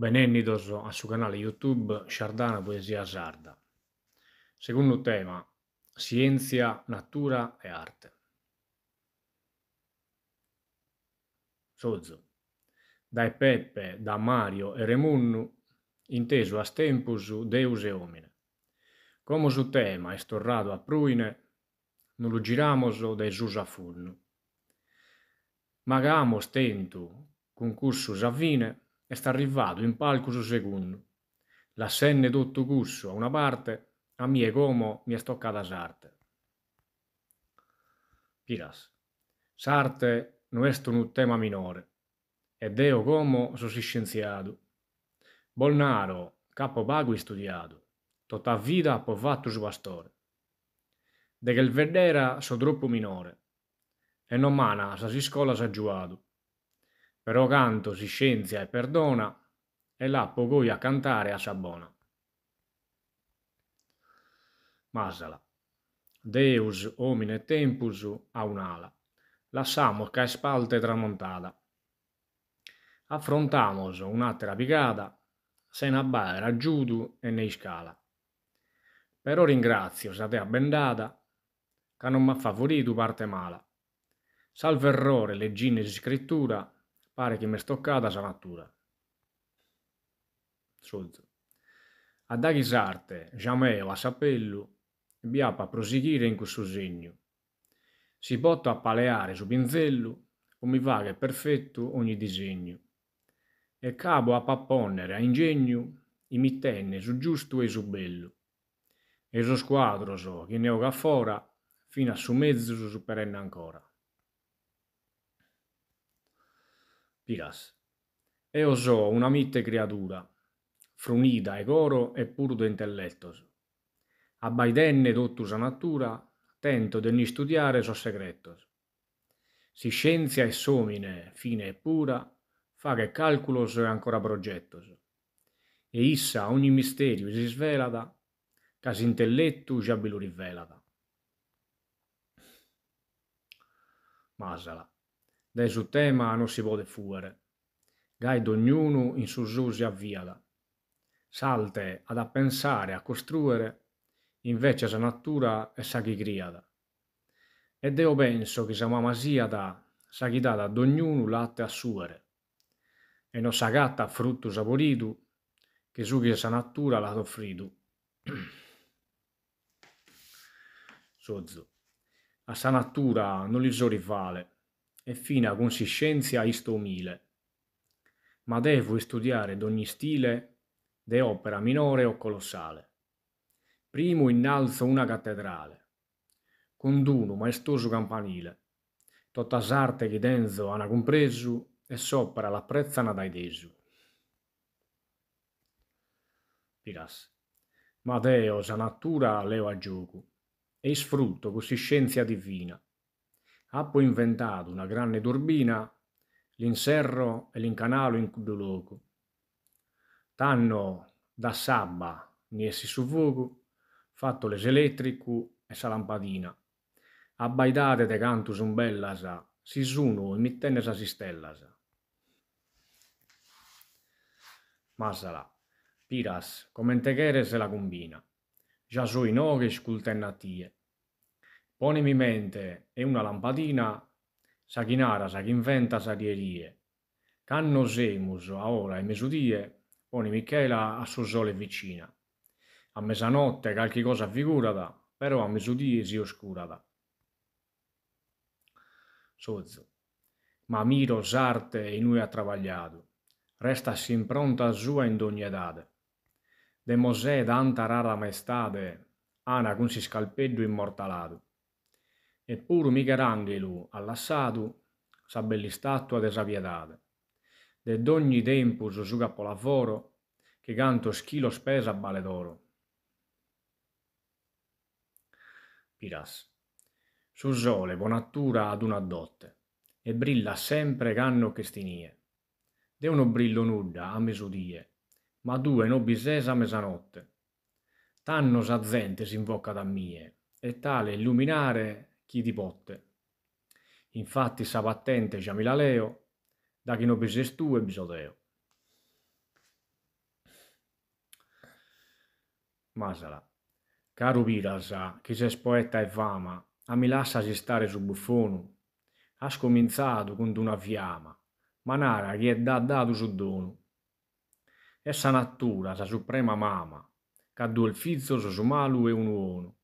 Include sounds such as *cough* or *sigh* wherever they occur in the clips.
Benvenidos al suo canale YouTube Sardana Poesia Sarda. Secondo tema, scienza, natura e arte. Sozzo. Dai Peppe, da Mario e Remunnu, inteso a tempus Deus e homine. Como su tema è estorrado a pruine, non lo giramoso de Susa funnu. Magamo stento concursus avvine, e sta arrivato in palco su secondo. L'assenne tutto gusso a una parte, a mie como mi è stoccata Sarte. Piras. Sarte non è un tema minore, e deo como sono scienziato. Bolnaro, capo pagui studiato, tutta vita po fatto su pastore. De che il vedera so troppo minore, e non mana sa si scola sa giuato però Canto si scienzia e perdona, e là Pogoi a cantare a Sabona. Masala. Deus homine tempus a un'ala, lassamos che spalte tramontata. Affrontamos un'altra picata, se ne abbaira giudu e ne scala. Però ringrazio sa tea bendata, che non mi ha favorito parte mala. Salve errore leggine scrittura, Pare che mi stoccata sarà natura. Sozzo. A Daghis Jamè a sapello, biapa proseguire in questo segno. Si botta a paleare su pinzello, mi vaga perfetto ogni disegno. E capo a papponere a ingegno, mi tenne su giusto e su bello. E su squadro so, chi ne ho fora, fino a su mezzo su perenne ancora. dirás. Eo so una mite creatura, frunida e coro e pur de intellectos. Abbaidenne tottusa natura, tento di ni studiare so segretos. Si scienzia e somine, fine e pura, fa che calculos e ancora progetto. E issa ogni misterio si svelata, casi intellettu già lo rivelata. Masala. Dai su tema non si può fuggire. Guido ognuno in su su si avviala. Salte ad a pensare, a costruire, invece sa natura e sa chi criada. Ed io penso che sa mamma sia da, sa chi dà ad ognuno latte a suere. E non sa gatta frutto saporito, che su che sa natura l'ha soffritu. *clears throat* Sozzo. A sa natura non li so rivale e a consistenza isto umile. Ma devo studiare d'ogni stile de opera minore o colossale. Primo innalzo una cattedrale, con d'uno maestoso campanile, tutta s'arte che denzo hanno compreso e sopra l'apprezzano dai desu. Piras. Ma Deo sa natura leo a gioco e sfrutto così scienza divina ha poi inventato una grande turbina, l'inserro e l'incanalo in cui loco. Tanno da sabba, niessi fuoco, fatto le elettrico e sa lampadina. Abbaidate de cantus un bellasa, si suno imittenne sa sistellasa. Masala, piras, come te se la combina. Già sui noghi scultennatie ponemi mente e una lampadina, sa chi nara, sa chi inventa, sa rierie. Canno semus, a ora e mesudie, poni Michela a suo sole vicina. A mezzanotte qualche cosa figurata, però a mesudie si oscurata. Sozzo. Ma miro s'arte e noi ha travagliato. Resta impronta sua in ogni edade. De Mosè d'anta rara maestade, ana con si scalpeddu immortalato e pur Michelangelo sa belli statua de sa piedade. De d'ogni tempus su capolavoro, che canto schilo spesa bale d'oro. Piras. Su sole, bonatura ad una dotte, e brilla sempre canno che stinie. De uno brillo nudda a mesudie, ma due no bisesa mesanotte. Tanno sa zente si invoca da mie, e tale illuminare chi ti potte. Infatti sa battente Jamila Leo, da chi non pensi tu e bisodeo. Masala. Caro Virasa, che se poeta e fama, a Milassa si stare su buffono. Ha scominzato con una fiamma, ma nara gli è da dato su dono. Essa natura, sa suprema mamma, caddo il fizzo su malu e un uono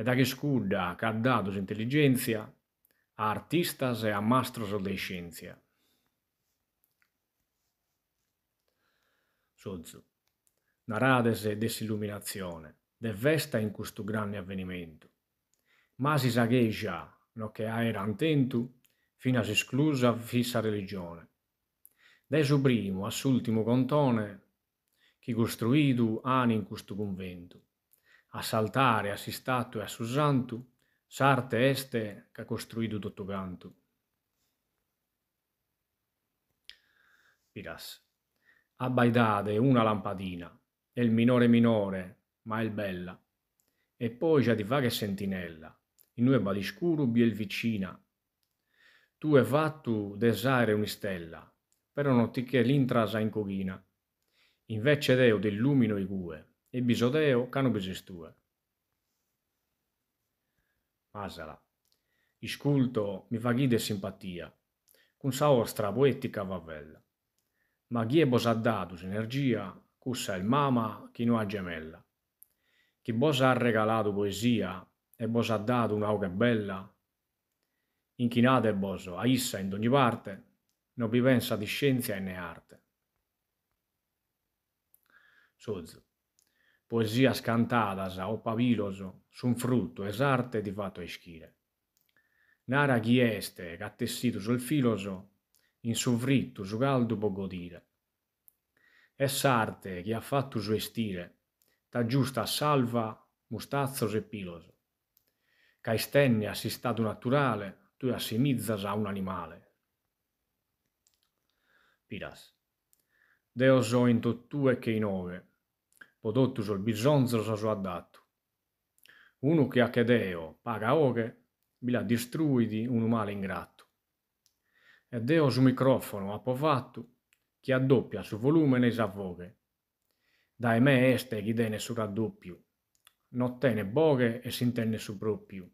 e da che edake che ha dato inteligencia a artistas e a mastro de scienza. Sozzo. Narades desilluminazione, de vesta in questo grande avvenimento. Ma si sa che già, no che era antentu, fino a si esclusa fissa religione. De su primo a s'ultimo contone, chi costruidu ani in questo convento a saltare, a sistato e a susanto, sarte este che ha costruito tutto canto. Piras. A Baidade una lampadina, e il minore minore, ma è bella. E poi già di vaghe sentinella, in nueva di scurubi e vicina. Tu e vattu desare un'istella, però non ti che l'intrasa in coghina. Invece Deo ti illumino i gue, e bisodeo episodeo kanubizistue. Masala. Isculto mi fa vagide simpatia, con sa saostra poetica va vavella. Ma chi è bosa datus energia, cussa il mama chi no ha gemella. Chi bosa ha regalato poesia e bosa ha dato un'auga bella, inchinate boso a issa in ogni parte, non vi pensa di scienza e né arte. Sozzo poesia scantada o paviloso, sun frutto esarte di fatto ischire. Nara ghieste, gattessito sul filoso, in su fritto, su caldo può godire. È sarte chi ha fatto suo stile, ta giusta salva, mustazzo e piloso. Caistenne assi stato naturale, tu assimizzas a un animale. Piras. Deo so in tottue che in ove, sul odottusol bisonzoso soaddattu. Uno che a Deo paga oche, mi bila distruidi un male ingratto. E deo su microfono ha appovattu, che addoppia su volume nei voghe. Dai me este chi dene su raddoppio, non nottene boghe e si s'intenne su proprio.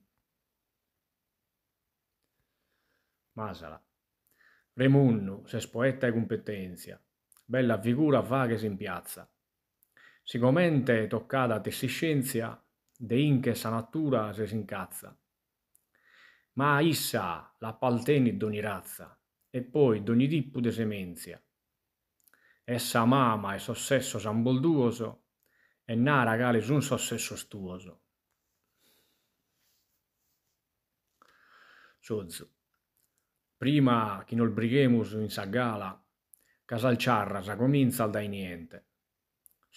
Masala. Remunnu, se spoetta e competenzia, bella figura vaghes in piazza. Sicuramente toccata te si scienza, de inche sa natura se si incazza. Ma issa la palteni d'ogni razza, e poi d'ogni tipo de semenzia. Essa mama e sossesso sambolduoso, e na cale un sossesso stuoso. Sozzo. Prima che non brighemus in sa gala, casalciarra sa cominza al dai niente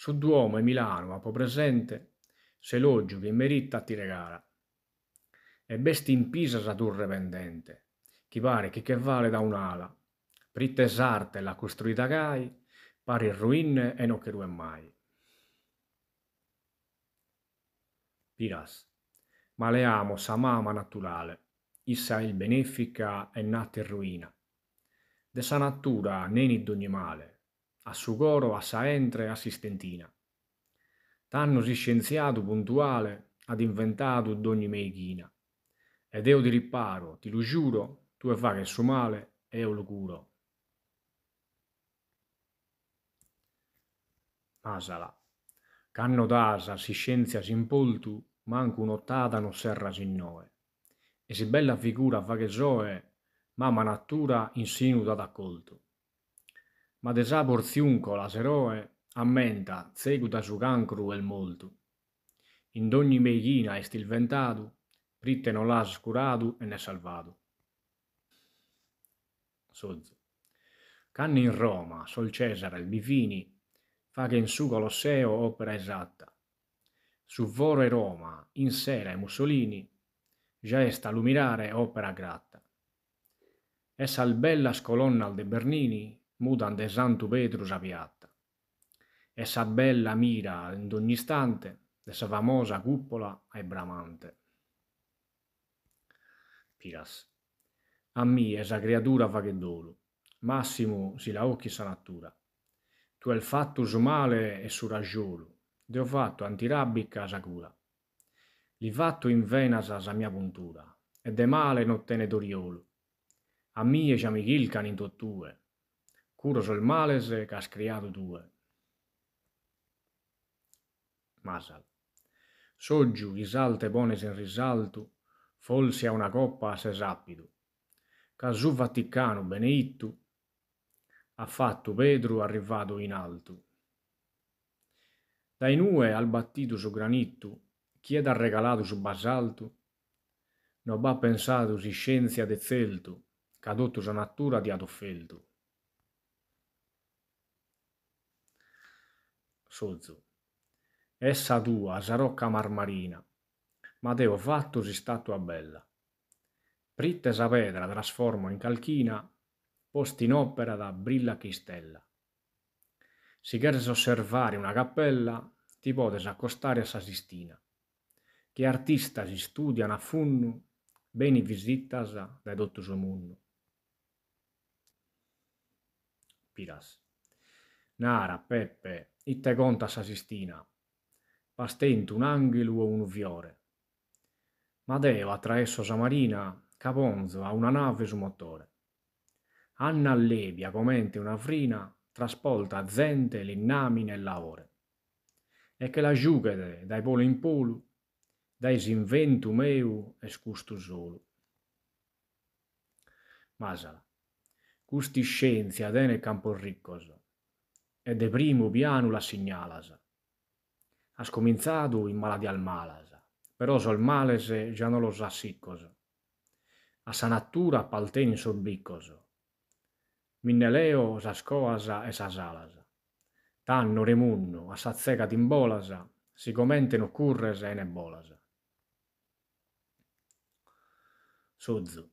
su Duomo e Milano, ma po' presente, se l'oggio che meritta ti regala. E besti in Pisa s'adurre pendente, chi pare chi che vale da un'ala, pritte sarte la costruita gai, pari ruine e non che è mai. Piras, ma le amo sa mama naturale, issa il benefica e nata in ruina. De sa natura neni d'ogni male, a Sugoro, a Saentre e a Sistentina. si scienziato puntuale ad inventato d'ogni meichina. Ed io ti riparo, ti lo giuro, tu e fa che su male e eo lo curo. Masala. Canno d'asa si scienzia sin poltu, manco un'ottata non serra sin noe. E se bella figura fa che zoe, ma natura insinuta d'accolto. Ma de sa porziun co l'aseroe ammenta, seguita su cancru est molto. In d'ogni meghina est il ventadu, pritte non l'as curadu e ne salvadu. Sozzo. Canni in Roma Sol Cesare il bifini, fa che in su Colosseo opera esatta. Su vore Roma, in sera e Mussolini, già est a lumirare opera gratta. Essa al bella scolonna al de Bernini, mutante santo Petru s'apiatta. E sa bella mira in ogni istante e sa famosa cupola e bramante. Piras. A mi è sa creatura fa che dolo, massimo si la occhi sa natura. Tu hai fatto su male e su ragiolo, de ho fatto antirabbica sa cura. Li fatto in vena sa sa mia puntura, e de male non te ne doriolo. A mi e c'amichilcan in tottue, Kuros el Males che ha creato due. Masal. Soggiu, risalte bones in risalto, forse a una coppa se rapidu. Casù Vaticano, beneittu, ha fatto Pedro arrivato in alto. Dai nue al battito su granito, chi è da regalato su basalto? Non va pensato si scienza de zelto, cadotto sa natura di adoffelto. Sozu. Essa tua sarocca marmarina, ma deo si statua bella. Pritte sa pedra trasformo in calchina, posti in opera da brilla chi stella. Si cheres osservare una cappella, ti potes accostare a sa Sistina, che artista si studiano a funnu, beni visitas da dai dottus munnu. Piras. Nara, Peppe, itte conta sa Sistina, pastent un anghelu o un viore. Madeva traesso sa marina, caponzo a una nave su motore. Anna allebia comente una frina, traspolta zente l'innami nel lavore. E che la giugede dai polo in polo, dai s'inventu meu e scustu solo. Masala, custi scienzi adene campo riccos, e de primu piano la signalas. As cominzadu in mala di almalas, però sol males già non lo sa siccos. A sa natura palteni sol biccos. Minneleo sas coasa e sa alas. Tanno remunno, a sa zega timbolasa, si comenteno curres e ne nebolas. Sozu,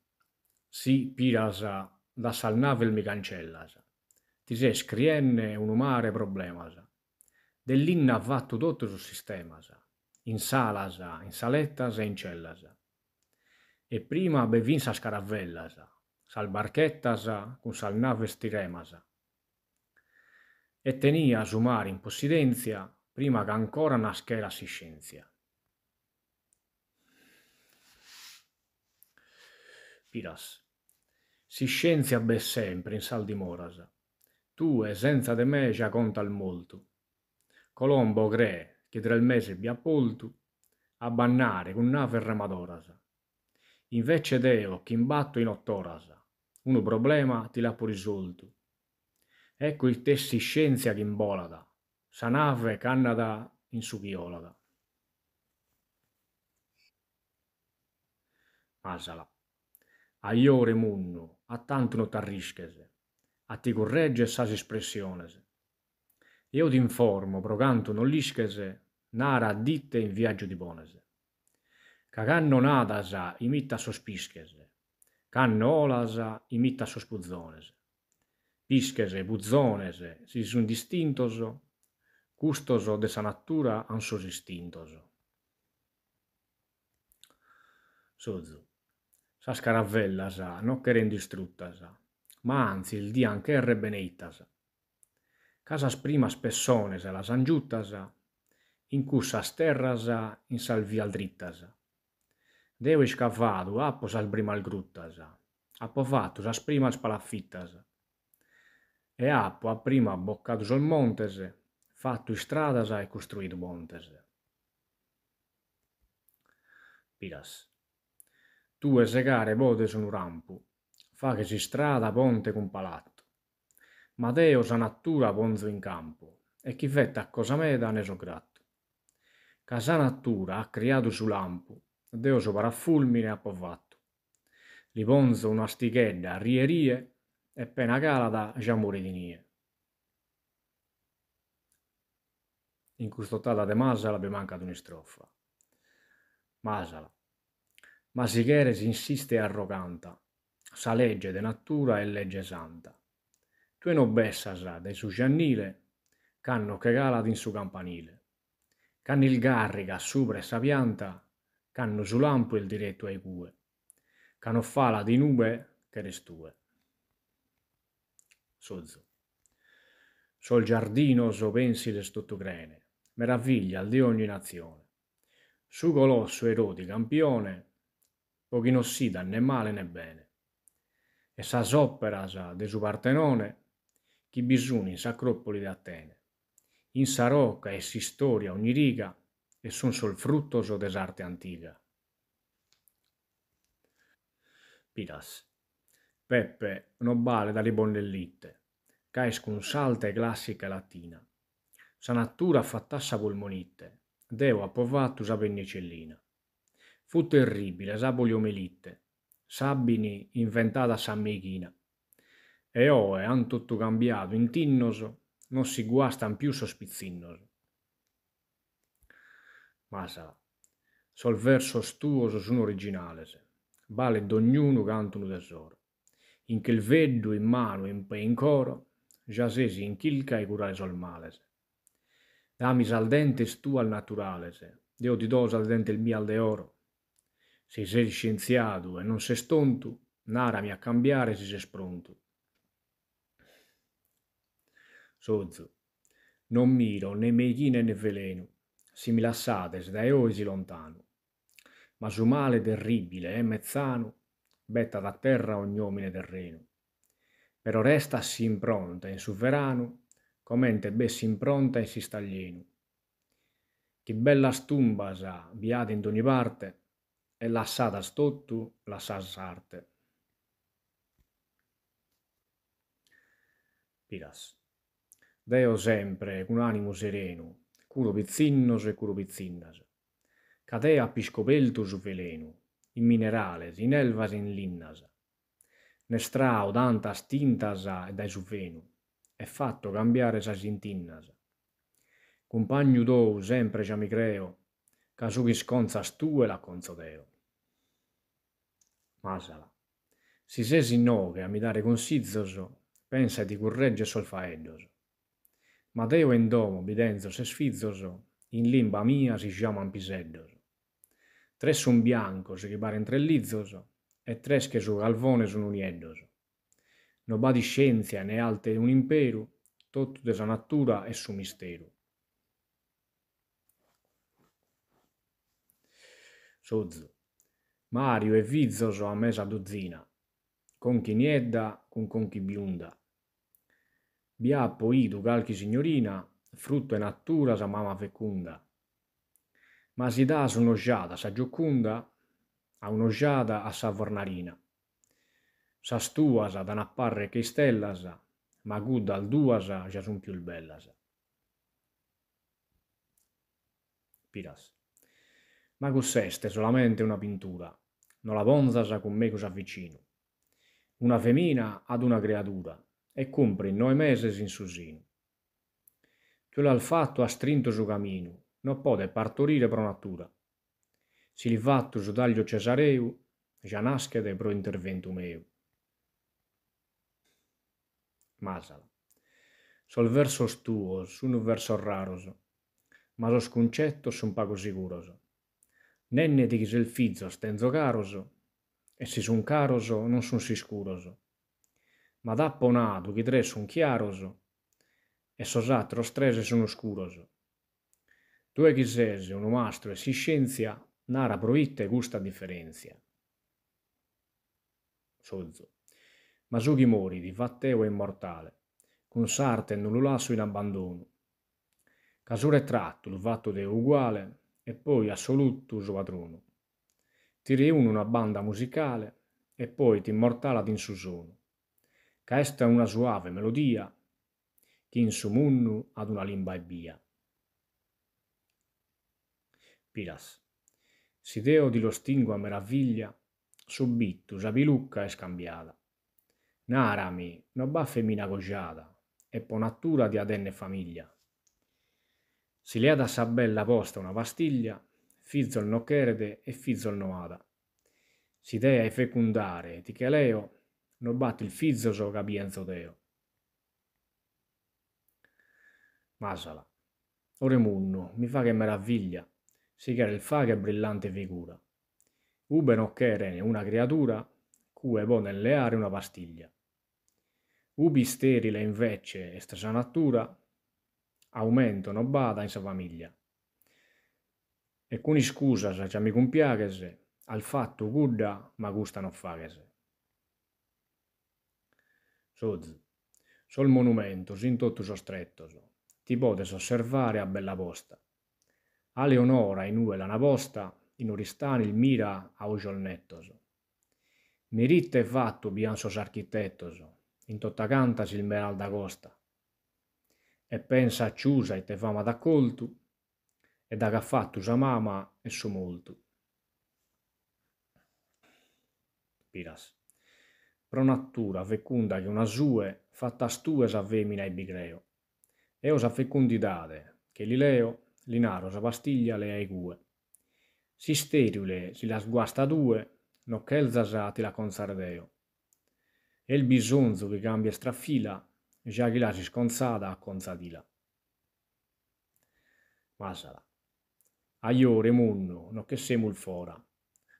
si pirasa da sal mi cancellas ti crienne è un mare problema. Dell'inna va tutto sul sistema, In sala, in saletta e in cella. E prima bevin sa scaravella, sal barchetta, con sal nave stirema. E tenia su mare in possidenza prima che ancora naschera si scenzia. Piras. Si scienzia ben sempre in sal di morasa tu Tue senza de me già conta il molto. Colombo gre, che tra il mese bia poltu a bannare con nave ramadorasa. Invece Deo che imbatto in ottorasa, un problema ti l'ha pur risolto. Ecco il tessi scienza che imbolada, sa nave cannada in succhiolada. Masala. Aiore munnu, a tanto non t'arrischese a ti corregge sa espressiones. Io ti informo, procanto non liscese, nara ditte in viaggio di bonese. Caganno nadasa imitta sospischese, canno olasa imitta sospuzzonese. Pischese, buzzonese, si sun distintoso, custoso de sa natura an sos istintoso. Sozu, sa scaravellasa, no che rendi struttasa, ma anzi il di anche R beneitas. Casas primas pessones la sangiutas, in cussas terras in salvi aldrittas. Deo iscavado appos al primal gruttas, appovatus as primas palafittas. E appo a prima boccatus al montes, fatto stradas e costruito montes. Piras. Tu esegare bodes un rampu, facesi strada ponte con palatto. Ma Deo sa natura ponzo in campo, e chi fette a cosa meda ne so gratto. Casa natura ha criadu su lampu, Deo so parafulmine ha povattu. Li ponzo una stichedda rie rie, e pena calata già muore di nie. In custottata de Masala abbiamo mancato una strofa. Masala. Ma si chere si insiste e arroganta, sa legge de natura e legge santa. Tue noblessa sa de su giannile, canno che gala in su campanile. Canno il garriga sopra sa pianta, canno su lampo il diretto ai cue. Canno fala di nube che restue. Sozzo. Sol giardino so pensi le stottogrene, meraviglia di ogni nazione. Su colosso erodi campione, pochi non si danne male né bene e sas sa de su Partenone, chi bisogna in Sacropoli di Atene. In sa roca e si storia ogni riga e son sol frutto so desarte antiga. Piras. Peppe non vale dalle bonnellitte, caes con salta e classica latina. Sa natura fattassa polmonite, deo appovatus a vennicellina. Fu terribile, sa poliomelite, Sabini inventata a San Michina. E ho oe han tutto cambiato, in tinnoso non si guastan più sospizzinnoso. Ma sa, sol verso stuoso sono originale, vale d'ognuno canto un tesoro. In che il veddu in mano e in pe in coro, già sesi in chilca e curare sol malese. Dammi sal dente stu al naturalese, deo ti do sal dente il mio al de oro. Se sei scienziato e non sei stonto, narami a cambiare se sei spronto. Sozzo. Non miro né meghine né veleno, similassates da oisi lontano. Ma su male terribile e mezzano, betta da terra ogni omine terreno. Però resta si impronta in suverano, comente bessi impronta e si staglieno. Chi bella stumba sa, biade in ogni parte, e lassat tottu lassas sarte. Piras. Deo sempre, con animo sereno, curo pizzinnos e curo pizzinnas, cadea su veleno, in minerales, in elvas e in linnas, Nestrao strao tantas tintas e dai su venu, e fatto cambiare sa sintinnas. Compagno dou sempre già mi creo, sconzas tu e la conzo Deo. Masala. Si sesi nove a mi dare consizoso, pensa di curreggio solfaeddoso. Matteo in domo, bidenzo se sfizzoso, in limba mia si chiaman piseddoso. Tre son biancos che pare trellizzoso, e tre che su galvone sono unieddoso. Non di scienza né alte un imperu, tutto de sa natura e su mistero. sozzo. Mario e Vizzo sono a mesa dozzina. con Conchi niedda con chi biunda. Biappo idu calchi signorina, frutto e natura sa mamma fecunda. Ma si dà su un'osciata sa giocunda, a un'osciata a sa fornarina. Sa stuasa da napparre che stellasa, ma gudda al duasa già son più bellasa. Piras ma cos'este solamente una pintura, non la ponzasa con me cosa avvicino. Una femmina ad una creatura, e compri noi mesi in susino. Tu l'ha fatto a strinto su camino, non pote partorire pro natura. Si li fatto su taglio cesareu, già nascete pro intervento meu. Masala. Sol versos tuos, un verso raros, ma sos concettos son pago sicuro. Nenne di il fizzo, stenzo caroso, e si son caroso non son sicuro. Ma dappo nado che tre son chiaroso, e sos'altro strese sono scuroso. Tu e chi sese, mastro e si scienzia, nara proitta e gusta differenzia. Sozzo. Ma su mori, di fatteo è immortale, con sarte e non lo lasso in abbandono. Casura e tratto, il fatto de uguale, e poi Assolutus Vadrono. Ti riuno una banda musicale e poi ti immortala ad insusono. Ca esta una suave melodia, che in su insumunnu ad una limba e via. Pilas. Si deo di lo stingo a meraviglia, subittu sabilucca e è scambiada. Narami, no ba femmina gogiada, e po natura di adenne famiglia. Siliada bella posta una pastiglia, fizol no cherde e fizol no ada. Sidea e fecundare, ticheleo, no bat il fizoso capienzo deo. Masala. Oremunno, mi fa che meraviglia, si che il fa che brillante figura. Ube no chere una creatura, cue po nelle aree una pastiglia. Ubi sterile invece, e stessa natura, aumentano bada in sua famiglia. E con scusa se ci mi compiarese al fatto gudda ma gusta non farese. Soz, sul monumento, sin tutto sostrettoso, ti potes osservare a bella posta. A Leonora in ue la navosta, in Oristani il mira a ogiolnettoso. Miritte e vatto biansos architettoso, in tota canta si il meralda costa e pensa a Ciusa e te fama da coltu, e da raffattu sa mamma e su molto. Piras. Pro natura fecunda che una sue, fatta stue s'avvemina e bigreo. E osa fecundidade, che li leo, linaro sa pastiglia le ai gue. Si sterile, si la sguasta due, no chelzasati la consardeo. E il bisonzo che cambia strafila, Jagilaci ah, sconzada a ah, conzadila. Masala. Aiore munno, no che semul fora,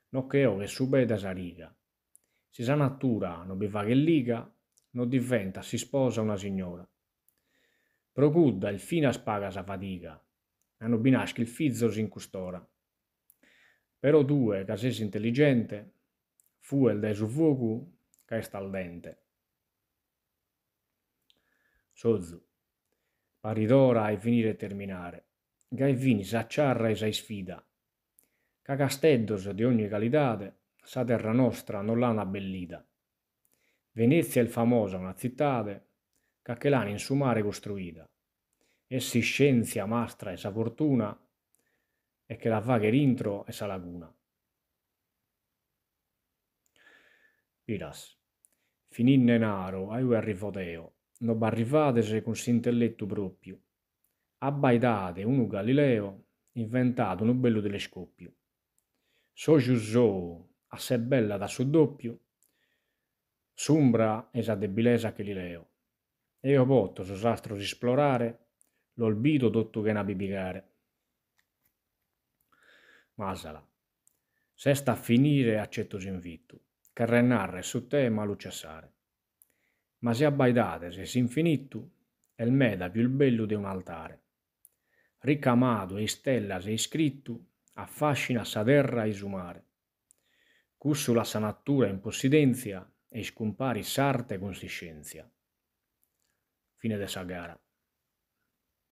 no che ore subeda sariga. Si sa natura, no beva che liga, no diventa, si sposa una signora. Procudda il fine a spaga sa fatica. a no il fizzo si custora. Però due, casesi intelligente, fu il de su fuoco, che al dente. Sozu. d'ora e finire e terminare. Gaivini s'acciarra e sai sfida. Cagasteddos di ogni calidade, sa terra nostra non l'ha abbellita. Venezia è famosa una zittade, cachelani in su mare costruita. Essi scienzia, mastra e sa fortuna, e che la vaghe rintro e sa laguna. Piras. Fininne naro, aiu arrivoteo, non no se con s'intellettu proprio. Abbaidade unu Galileo inventato unu bellu telescopiu. So usou a se bella da su doppio, sombra esa debilesa che li leo. E io potto sastro astros esplorare, tutto che na bibigare. Masala. Se sta a finire accetto invito, che renarre su te ma luccessare ma se abbaidate, se si infinito, è il meda più il bello di un altare. Ricamado e stella se iscrittu, affascina sa terra e su mare. Cussu sa natura in possidenzia e scompari s'arte con si scienzia. Fine della sa gara.